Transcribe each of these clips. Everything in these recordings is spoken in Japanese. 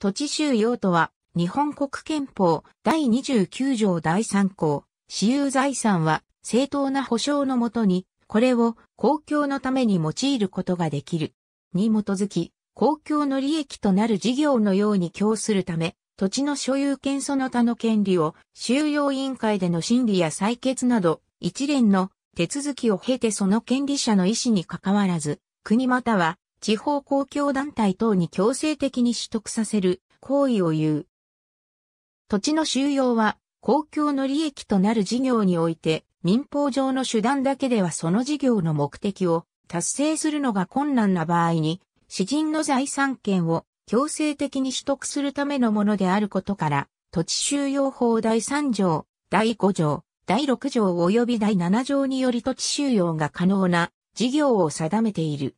土地収用とは、日本国憲法第29条第3項、私有財産は正当な保障のもとに、これを公共のために用いることができる。に基づき、公共の利益となる事業のように供するため、土地の所有権その他の権利を収容委員会での審理や採決など、一連の手続きを経てその権利者の意思に関わらず、国または地方公共団体等に強制的に取得させる行為を言う。土地の収容は公共の利益となる事業において民法上の手段だけではその事業の目的を達成するのが困難な場合に、詩人の財産権を強制的に取得するためのものであることから、土地収容法第3条、第5条、第6条及び第7条により土地収容が可能な事業を定めている。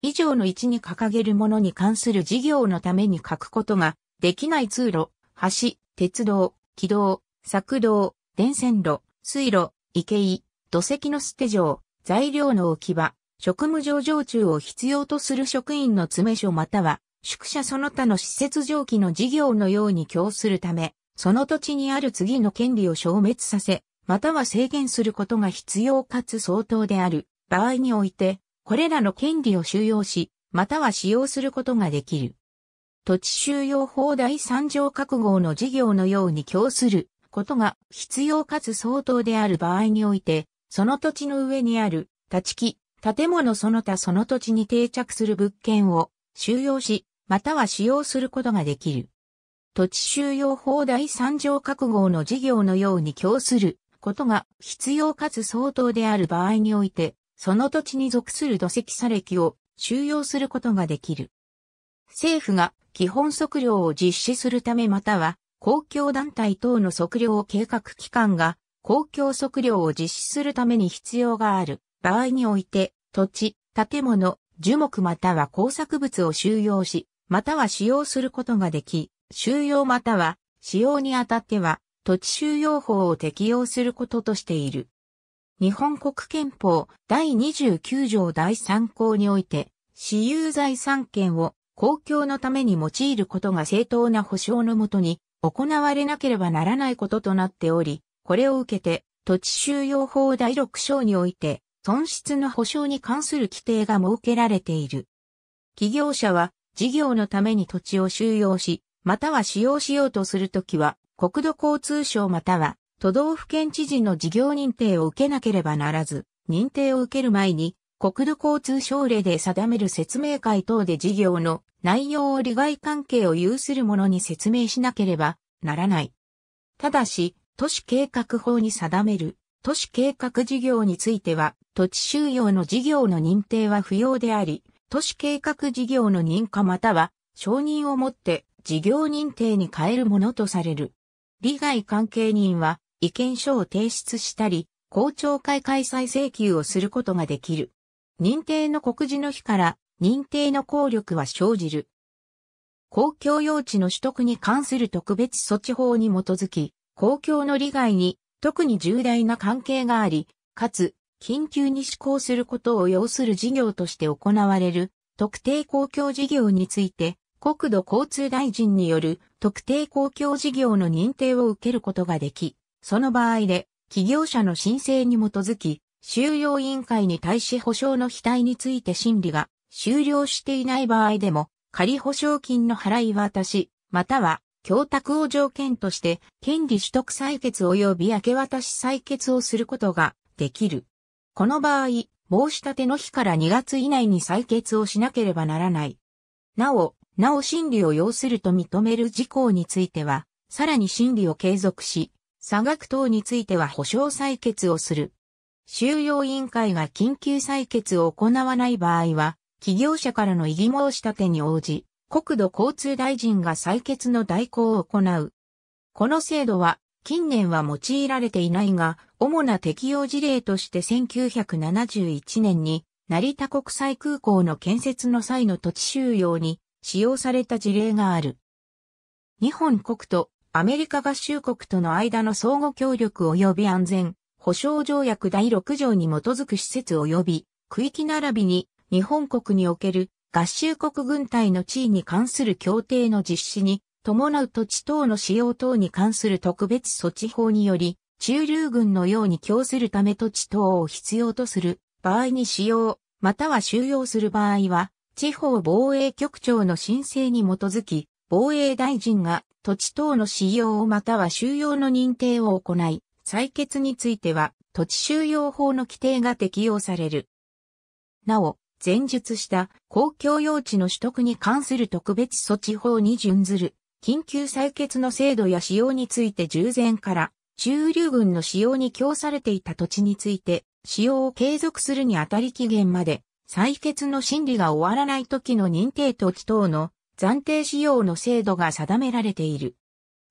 以上の位置に掲げるものに関する事業のために書くことができない通路、橋、鉄道、軌道、作道、電線路、水路、池井、土石の捨て場、材料の置き場、職務上場中を必要とする職員の詰め所または、宿舎その他の施設上記の事業のように供するため、その土地にある次の権利を消滅させ、または制限することが必要かつ相当である場合において、これらの権利を収容し、または使用することができる。土地収容法第3条各号の事業のように供することが必要かつ相当である場合において、その土地の上にある、立ち木、建物その他その土地に定着する物件を収容し、または使用することができる。土地収容法第3条各号の事業のように供することが必要かつ相当である場合において、その土地に属する土石砂礫を収容することができる。政府が基本測量を実施するためまたは公共団体等の測量計画機関が公共測量を実施するために必要がある場合において土地、建物、樹木または工作物を収容し、または使用することができ、収容または使用にあたっては土地収容法を適用することとしている。日本国憲法第29条第3項において、私有財産権を公共のために用いることが正当な保障のもとに行われなければならないこととなっており、これを受けて土地収容法第6章において損失の保障に関する規定が設けられている。企業者は事業のために土地を収容し、または使用しようとするときは、国土交通省または都道府県知事の事業認定を受けなければならず、認定を受ける前に、国土交通省令で定める説明会等で事業の内容を利害関係を有する者に説明しなければならない。ただし、都市計画法に定める都市計画事業については、土地収容の事業の認定は不要であり、都市計画事業の認可または承認をもって事業認定に変えるものとされる。利害関係人は意見書を提出したり、公聴会開催請求をすることができる。認定の告示の日から認定の効力は生じる。公共用地の取得に関する特別措置法に基づき、公共の利害に特に重大な関係があり、かつ緊急に施行することを要する事業として行われる特定公共事業について、国土交通大臣による特定公共事業の認定を受けることができ、その場合で、企業者の申請に基づき、収容委員会に対し保証の非対について審理が終了していない場合でも、仮保証金の払い渡し、または、供託を条件として、権利取得採決及び明け渡し採決をすることができる。この場合、申し立ての日から2月以内に採決をしなければならない。なお、なお審理を要すると認める事項については、さらに審理を継続し、差額等については保証採決をする。収容委員会が緊急採決を行わない場合は、企業者からの異議申し立てに応じ、国土交通大臣が採決の代行を行う。この制度は、近年は用いられていないが、主な適用事例として1971年に、成田国際空港の建設の際の土地収容に使用された事例がある。日本国とアメリカ合衆国との間の相互協力及び安全、保障条約第6条に基づく施設及び区域並びに日本国における合衆国軍隊の地位に関する協定の実施に伴う土地等の使用等に関する特別措置法により、中流軍のように供するため土地等を必要とする場合に使用、または収容する場合は、地方防衛局長の申請に基づき、防衛大臣が土地等の使用または収容の認定を行い、採決については土地収用法の規定が適用される。なお、前述した公共用地の取得に関する特別措置法に準ずる緊急採決の制度や使用について従前から中流軍の使用に供されていた土地について使用を継続するにあたり期限まで採決の審理が終わらない時の認定土地等の暫定使用の制度が定められている。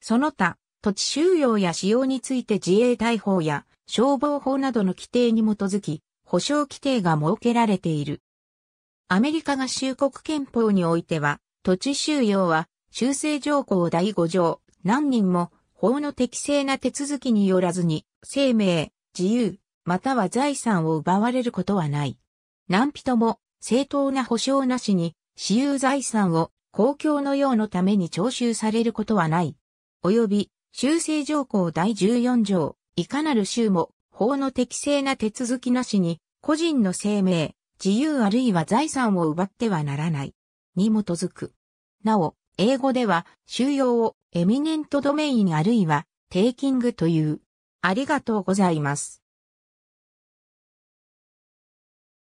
その他、土地収容や使用について自衛隊法や消防法などの規定に基づき、保障規定が設けられている。アメリカ合衆国憲法においては、土地収容は修正条項第5条、何人も法の適正な手続きによらずに、生命、自由、または財産を奪われることはない。何人も正当な保障なしに、私有財産を公共の用のために徴収されることはない。及び、修正条項第14条、いかなる州も、法の適正な手続きなしに、個人の生命、自由あるいは財産を奪ってはならない。に基づく。なお、英語では、収容をエミネントドメインあるいは、テイキングという。ありがとうございます。